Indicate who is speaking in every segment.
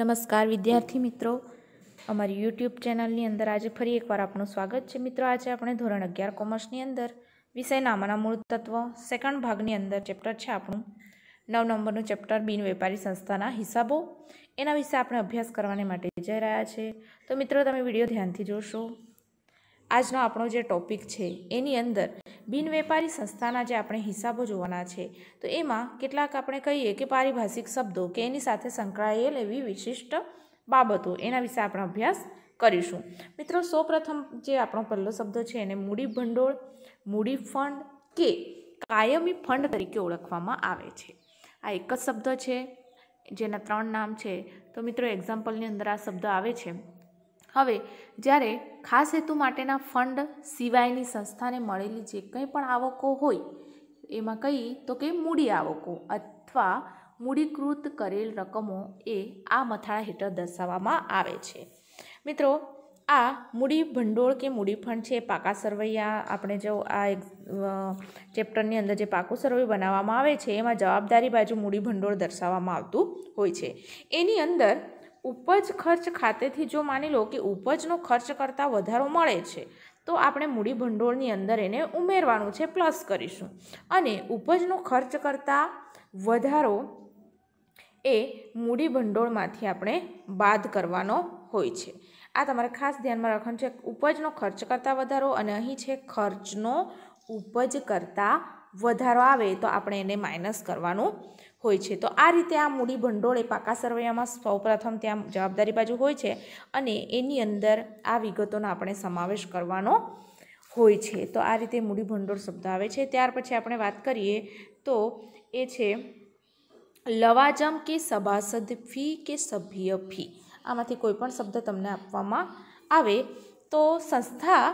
Speaker 1: નમસ્કાર વિદ્યાર્થી મિત્રો અમારી યુટ્યુબ ચેનલની અંદર આજે ફરી એકવાર આપનું સ્વાગત છે મિત્રો આજે આપણે ધોરણ અગિયાર કોમર્સની અંદર વિષય નામાના મૂળ તત્વ સેકન્ડ ભાગની અંદર ચેપ્ટર છે આપણું નવ નંબરનું ચેપ્ટર બિન વેપારી સંસ્થાના હિસાબો એના વિશે આપણે અભ્યાસ કરવાને માટે જઈ રહ્યા છે તો મિત્રો તમે વિડીયો ધ્યાનથી જોશો આજનો આપણો જે ટોપિક છે એની અંદર બિનવેપારી સંસ્થાના જે આપણે હિસાબો જોવાના છે તો એમાં કેટલાક આપણે કહીએ કે પારિભાષિક શબ્દો કે એની સાથે સંકળાયેલ એવી વિશિષ્ટ બાબતો એના વિશે આપણે અભ્યાસ કરીશું મિત્રો સૌપ્રથમ જે આપણો પહેલો શબ્દ છે એને મૂડી ભંડોળ મૂડી ફંડ કે કાયમી ફંડ તરીકે ઓળખવામાં આવે છે આ એક જ શબ્દ છે જેના ત્રણ નામ છે તો મિત્રો એક્ઝામ્પલની અંદર આ શબ્દ આવે છે હવે જ્યારે ખાસ હેતુ માટેના ફંડ સિવાયની સંસ્થાને મળેલી જે કંઈ પણ આવકો હોય એમાં કહીએ તો કે મૂડી આવકો અથવા મૂડીકૃત કરેલ રકમો એ આ મથાળા હેઠળ દર્શાવવામાં આવે છે મિત્રો આ મૂડી ભંડોળ કે મૂડી ફંડ છે પાકા સરવૈયા આપણે જો આ ચેપ્ટરની અંદર જે પાકું સરવૈ બનાવવામાં આવે છે એમાં જવાબદારી બાજુ મૂડી ભંડોળ દર્શાવવામાં આવતું હોય છે એની અંદર ઉપજ ખર્ચ ખાતેથી જો માની લો કે ઉપજનો ખર્ચ કરતાં વધારો મળે છે તો આપણે મૂડીભંડોળની અંદર એને ઉમેરવાનું છે પ્લસ કરીશું અને ઉપજનો ખર્ચ કરતાં વધારો એ મૂડીભંડોળમાંથી આપણે બાદ કરવાનો હોય છે આ તમારે ખાસ ધ્યાનમાં રાખવાનું છે ઉપજનો ખર્ચ કરતાં વધારો અને અહીં છે ખર્ચનો ઉપજ કરતાં વધારો આવે તો આપણે એને માઇનસ કરવાનું હોય છે તો આ રીતે આ મૂડી ભંડોળ એ પાકા સરવૈયામાં સૌપ્રથમ ત્યાં જવાબદારી બાજુ હોય છે અને એની અંદર આ વિગતોનો આપણે સમાવેશ કરવાનો હોય છે તો આ રીતે મૂડી ભંડોળ શબ્દ આવે છે ત્યાર પછી આપણે વાત કરીએ તો એ છે લવાજમ કે સભાસદ ફી કે સભ્ય ફી આમાંથી કોઈપણ શબ્દ તમને આપવામાં આવે તો સંસ્થા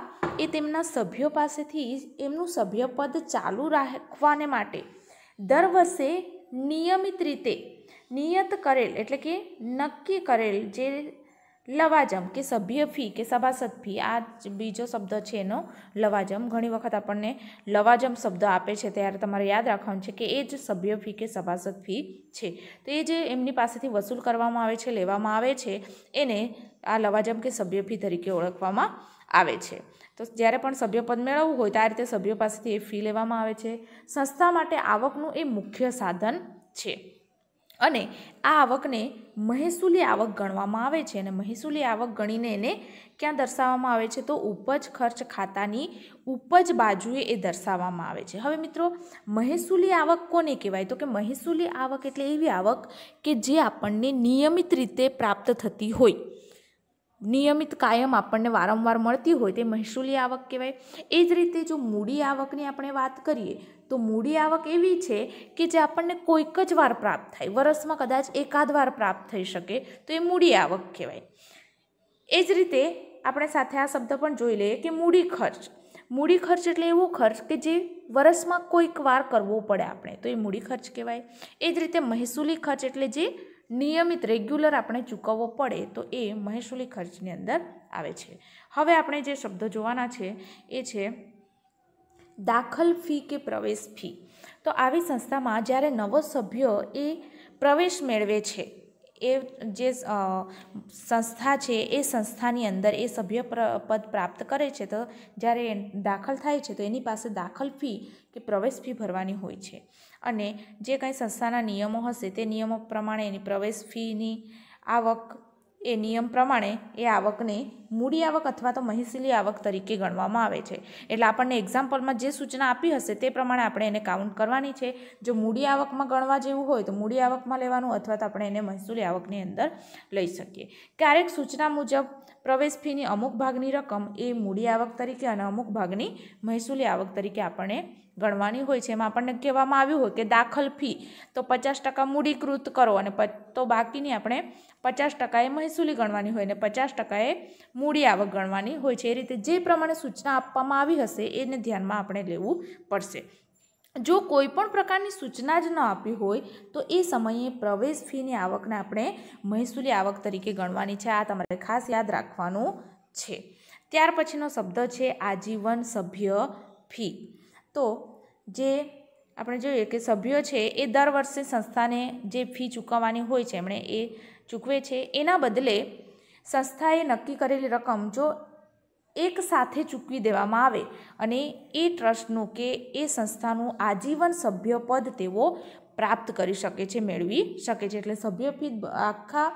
Speaker 1: એ તેમના સભ્યો પાસેથી એમનું સભ્યપદ ચાલુ રાખવાને માટે દર વર્ષે નિયમિત રીતે નિયત કરેલ એટલે કે નક્કી કરેલ જે લવાજમ કે સભ્ય ફી કે સભાસદ ફી આ બીજો શબ્દ છે એનો લવાજમ ઘણી વખત આપણને લવાજમ શબ્દ આપે છે ત્યારે તમારે યાદ રાખવાનું છે કે એ જ સભ્ય ફી કે સભાસદ ફી છે તો એ જે એમની પાસેથી વસૂલ કરવામાં આવે છે લેવામાં આવે છે એને આ લવાજમ કે સભ્ય ફી તરીકે ઓળખવામાં આવે છે તો જ્યારે પણ સભ્યપદ મેળવવું હોય ત્યારે આ રીતે સભ્યો પાસેથી એ ફી લેવામાં આવે છે સંસ્થા માટે આવકનું એ મુખ્ય સાધન છે અને આ આવકને મહેસૂલી આવક ગણવામાં આવે છે અને મહેસૂલી આવક ગણીને એને ક્યાં દર્શાવવામાં આવે છે તો ઉપજ ખર્ચ ખાતાની ઉપજ બાજુએ એ દર્શાવવામાં આવે છે હવે મિત્રો મહેસૂલી આવક કોને કહેવાય તો કે મહેસૂલી આવક એટલે એવી આવક કે જે આપણને નિયમિત રીતે પ્રાપ્ત થતી હોય નિયમિત કાયમ આપણને વારંવાર મળતી હોય તે મહેસૂલી આવક કહેવાય એ જ રીતે જો મૂડી આવકની આપણે વાત કરીએ તો મૂડી આવક એવી છે કે જે આપણને કોઈક જ વાર પ્રાપ્ત થાય વર્ષમાં કદાચ એકાદ વાર પ્રાપ્ત થઈ શકે તો એ મૂડી આવક કહેવાય એ જ રીતે આપણે સાથે આ શબ્દ પણ જોઈ લઈએ કે મૂડી ખર્ચ મૂડી ખર્ચ એટલે એવો ખર્ચ કે જે વર્ષમાં કોઈક વાર કરવો પડે આપણે તો એ મૂડી ખર્ચ કહેવાય એ જ રીતે મહેસૂલી ખર્ચ એટલે જે નિયમિત રેગ્યુલર આપણે ચૂકવવો પડે તો એ મહેસૂલી ખર્ચની અંદર આવે છે હવે આપણે જે શબ્દો જોવાના છે એ છે દાખલ ફી કે પ્રવેશ ફી તો આવી સંસ્થામાં જ્યારે નવો સભ્ય એ પ્રવેશ મેળવે છે એ જે સંસ્થા છે એ સંસ્થાની અંદર એ સભ્ય પદ પ્રાપ્ત કરે છે તો જ્યારે દાખલ થાય છે તો એની પાસે દાખલ ફી કે પ્રવેશ ફી ભરવાની હોય છે અને જે કંઈ સંસ્થાના નિયમો હશે તે નિયમો પ્રમાણે એની પ્રવેશ ફીની આવક એ નિયમ પ્રમાણે એ આવકને મૂડી આવક અથવા તો મહેસૂલી આવક તરીકે ગણવામાં આવે છે એટલે આપણને એક્ઝામ્પલમાં જે સૂચના આપી હશે તે પ્રમાણે આપણે એને કાઉન્ટ કરવાની છે જો મૂડી આવકમાં ગણવા જેવું હોય તો મૂડી આવકમાં લેવાનું અથવા તો આપણે એને મહેસૂલી આવકની અંદર લઈ શકીએ ક્યારેક સૂચના મુજબ પ્રવેશ ફીની અમુક ભાગની રકમ એ મૂડી આવક તરીકે અને અમુક ભાગની મહેસૂલી આવક તરીકે આપણને ગણવાની હોય છે એમાં આપણને કહેવામાં આવ્યું હોય કે દાખલ ફી તો પચાસ ટકા મૂડીકૃત કરો અને તો બાકીની આપણે પચાસ ટકાએ મહેસૂલી ગણવાની હોય અને પચાસ ટકાએ મૂડી આવક ગણવાની હોય છે એ રીતે જે પ્રમાણે સૂચના આપવામાં આવી હશે એને ધ્યાનમાં આપણે લેવું પડશે જો કોઈ પણ પ્રકારની સૂચના જ ન આપી હોય તો એ સમયે પ્રવેશ ફીની આવકને આપણે મહેસૂલી આવક તરીકે ગણવાની છે આ તમારે ખાસ યાદ રાખવાનું છે ત્યાર પછીનો શબ્દ છે આજીવન સભ્ય ફી તો જે આપણે જોઈએ કે સભ્યો છે એ દર વર્ષે સંસ્થાને જે ફી ચૂકવવાની હોય છે એમણે એ ચૂકવે છે એના બદલે સંસ્થાએ નક્કી કરેલી રકમ જો એક સાથે ચૂકવી દેવામાં આવે અને એ ટ્રસ્ટનું કે એ સંસ્થાનું આજીવન સભ્યપદ તેઓ પ્રાપ્ત કરી શકે છે મેળવી શકે છે એટલે સભ્ય ફી આખા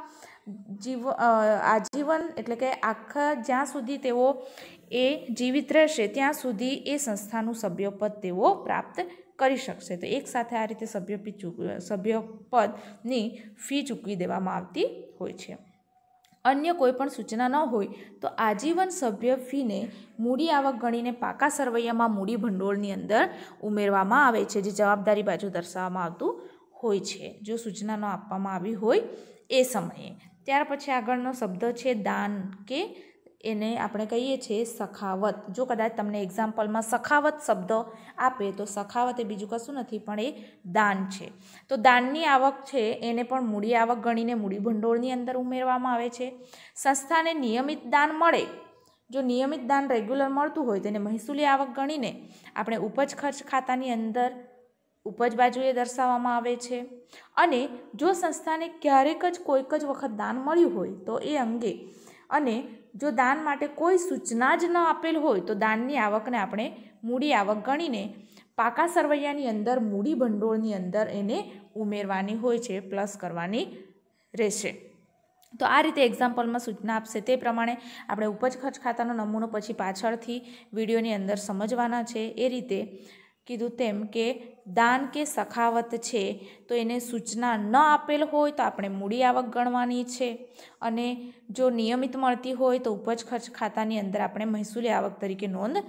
Speaker 1: જીવ આજીવન એટલે કે આખા જ્યાં સુધી તેઓ એ જીવિત રહેશે ત્યાં સુધી એ સંસ્થાનું સભ્યપદ તેઓ પ્રાપ્ત કરી શકશે તો એકસાથે આ રીતે સભ્ય ચૂક સભ્યપદની ફી ચૂકવી દેવામાં આવતી હોય છે અન્ય કોઈ પણ સૂચના ન હોય તો આજીવન સભ્ય ફીને મૂડી આવક ગણીને પાકા સરવૈયામાં મૂડી ભંડોળની અંદર ઉમેરવામાં આવે છે જે જવાબદારી બાજુ દર્શાવવામાં આવતું હોય છે જો સૂચનાનો આપવામાં આવી હોય એ સમયે ત્યાર પછી આગળનો શબ્દ છે દાન કે એને આપણે કહીએ છીએ સખાવત જો કદાચ તમને એક્ઝામ્પલમાં સખાવત શબ્દ આપે તો સખાવત એ બીજું કશું નથી પણ એ દાન છે તો દાનની આવક છે એને પણ મૂડી આવક ગણીને મૂડીભંડોળની અંદર ઉમેરવામાં આવે છે સંસ્થાને નિયમિત દાન મળે જો નિયમિત દાન રેગ્યુલર મળતું હોય તેને મહેસૂલી આવક ગણીને આપણે ઉપજ ખર્ચ ખાતાની અંદર ઉપજ બાજુએ દર્શાવવામાં આવે છે અને જો સંસ્થાને ક્યારેક જ કોઈક જ વખત દાન મળ્યું હોય તો એ અંગે અને જો દાન માટે કોઈ સૂચના જ ન આપેલ હોય તો દાનની આવકને આપણે મૂડી આવક ગણીને પાકા સરવૈયાની અંદર મૂડી ભંડોળની અંદર એને ઉમેરવાની હોય છે પ્લસ કરવાની રહેશે તો આ રીતે એક્ઝામ્પલમાં સૂચના આપશે તે પ્રમાણે આપણે ઉપજ ખર્ચ ખાતાનો નમૂનો પછી પાછળથી વિડીયોની અંદર સમજવાના છે એ રીતે કીધું તેમ કે દાન કે સખાવત છે તો એને સૂચના ન આપેલ હોય તો આપણે મૂડી આવક ગણવાની છે અને જો નિયમિત મળતી હોય તો ઉપજ ખર્ચ ખાતાની અંદર આપણે મહેસૂલી આવક તરીકે નોંધ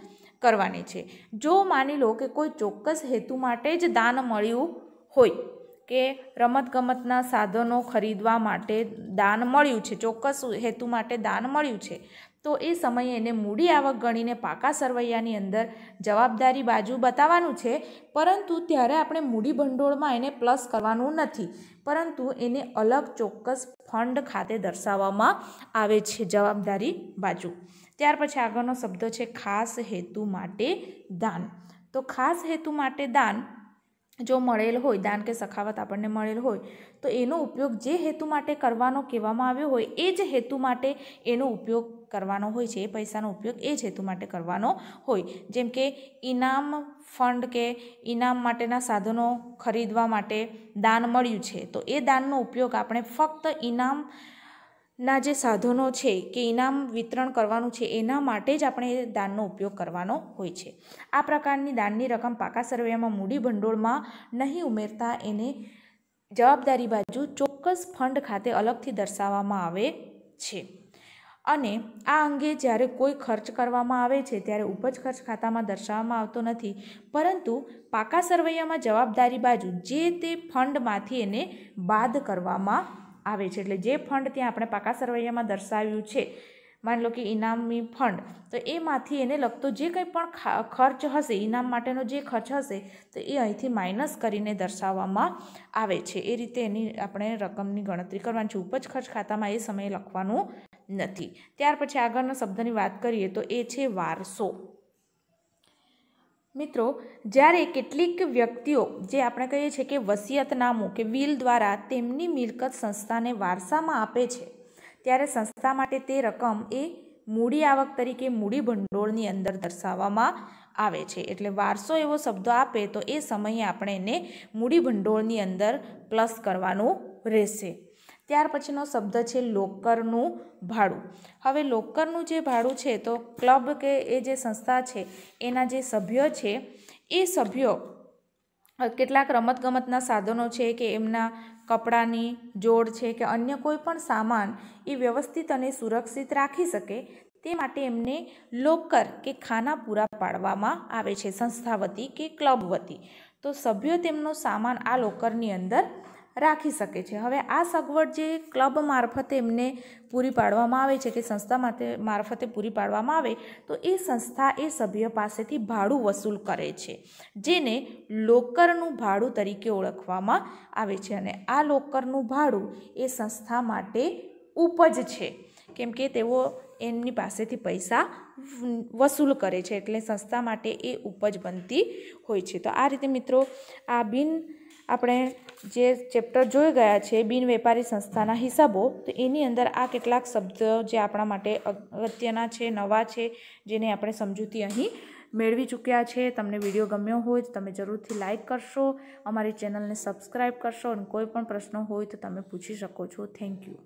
Speaker 1: કરવાની છે જો માની લો કે કોઈ ચોક્કસ હેતુ માટે જ દાન મળ્યું હોય કે રમતગમતના સાધનો ખરીદવા માટે દાન મળ્યું છે ચોક્કસ હેતુ માટે દાન મળ્યું છે તો એ સમયે એને મૂડી આવક ગણીને પાકા સરવૈયાની અંદર જવાબદારી બાજુ બતાવવાનું છે પરંતુ ત્યારે આપણે મૂડી ભંડોળમાં એને પ્લસ કરવાનું નથી પરંતુ એને અલગ ચોક્કસ ફંડ ખાતે દર્શાવવામાં આવે છે જવાબદારી બાજુ ત્યાર પછી આગળનો શબ્દ છે ખાસ હેતુ માટે દાન તો ખાસ હેતુ માટે દાન જો મળેલ હોય દાન કે સખાવત આપણને મળેલ હોય તો એનો ઉપયોગ જે હેતુ માટે કરવાનો કહેવામાં આવ્યો હોય એ જ હેતુ માટે એનો ઉપયોગ કરવાનો હોય છે એ પૈસાનો ઉપયોગ એ જ હેતુ માટે કરવાનો હોય જેમ કે ઇનામ ફંડ કે ઇનામ માટેના સાધનો ખરીદવા માટે દાન મળ્યું છે તો એ દાનનો ઉપયોગ આપણે ફક્ત ઇનામ ના જે સાધનો છે કે ઇનામ વિતરણ કરવાનું છે એના માટે જ આપણે દાનનો ઉપયોગ કરવાનો હોય છે આ પ્રકારની દાનની રકમ પાકા સરવૈયામાં મૂડી ભંડોળમાં નહીં ઉમેરતા એને જવાબદારી બાજુ ચોક્કસ ફંડ ખાતે અલગથી દર્શાવવામાં આવે છે અને આ અંગે જ્યારે કોઈ ખર્ચ કરવામાં આવે છે ત્યારે ઉપજ ખર્ચ ખાતામાં દર્શાવવામાં આવતો નથી પરંતુ પાકા સરવૈયામાં જવાબદારી બાજુ જે તે ફંડમાંથી એને બાદ કરવામાં આવે છે એટલે જે ફંડ ત્યાં આપણે પાકા સરવૈયામાં દર્શાવ્યું છે માની લો કે ઇનામી ફંડ તો એમાંથી એને લગતો જે કંઈ પણ ખર્ચ હશે ઇનામ માટેનો જે ખર્ચ હશે તો એ અહીંથી માઇનસ કરીને દર્શાવવામાં આવે છે એ રીતે એની આપણે રકમની ગણતરી કરવાની છે ઉપજ ખર્ચ ખાતામાં એ સમયે લખવાનું નથી ત્યાર પછી આગળના શબ્દની વાત કરીએ તો એ છે વારસો મિત્રો જ્યારે કેટલીક વ્યક્તિઓ જે આપણે કહીએ છીએ કે વસિયતનામું કે વિલ દ્વારા તેમની મિલકત સંસ્થાને વારસામાં આપે છે ત્યારે સંસ્થા માટે તે રકમ એ મૂડી આવક તરીકે મૂડી ભંડોળની અંદર દર્શાવવામાં આવે છે એટલે વારસો એવો શબ્દ આપે તો એ સમયે આપણે એને મૂડી ભંડોળની અંદર પ્લસ કરવાનું રહેશે ત્યાર પછીનો શબ્દ છે લોકરનું ભાડું હવે લોકરનું જે ભાડું છે તો ક્લબ કે એ જે સંસ્થા છે એના જે સભ્યો છે એ સભ્યો કેટલાક રમતગમતના સાધનો છે કે એમના કપડાની જોડ છે કે અન્ય કોઈ પણ સામાન એ વ્યવસ્થિત અને સુરક્ષિત રાખી શકે તે માટે એમને લોકર કે ખાના પૂરા પાડવામાં આવે છે સંસ્થા વતી કે ક્લબ વતી તો સભ્યો તેમનો સામાન આ લોકરની અંદર રાખી શકે છે હવે આ સગવડ જે ક્લબ મારફતે એમને પૂરી પાડવામાં આવે છે કે સંસ્થા માટે મારફતે પૂરી પાડવામાં આવે તો એ સંસ્થા એ સભ્ય પાસેથી ભાડું વસૂલ કરે છે જેને લોકરનું ભાડું તરીકે ઓળખવામાં આવે છે અને આ લોકરનું ભાડું એ સંસ્થા માટે ઉપજ છે કેમ કે તેઓ એમની પાસેથી પૈસા વસૂલ કરે છે એટલે સંસ્થા માટે એ ઉપજ બનતી હોય છે તો આ રીતે મિત્રો આ બિન આપણે જે ચેપ્ટર જોઈ ગયા છે બિનવેપારી સંસ્થાના હિસાબો તો એની અંદર આ કેટલાક શબ્દો જે આપણા માટે અગત્યના છે નવા છે જેને આપણે સમજૂતી અહીં મેળવી ચૂક્યા છે તમને વિડીયો ગમ્યો હોય તો તમે જરૂરથી લાઇક કરશો અમારી ચેનલને સબસ્ક્રાઈબ કરશો અને કોઈ પણ પ્રશ્નો હોય તો તમે પૂછી શકો છો થેન્ક યુ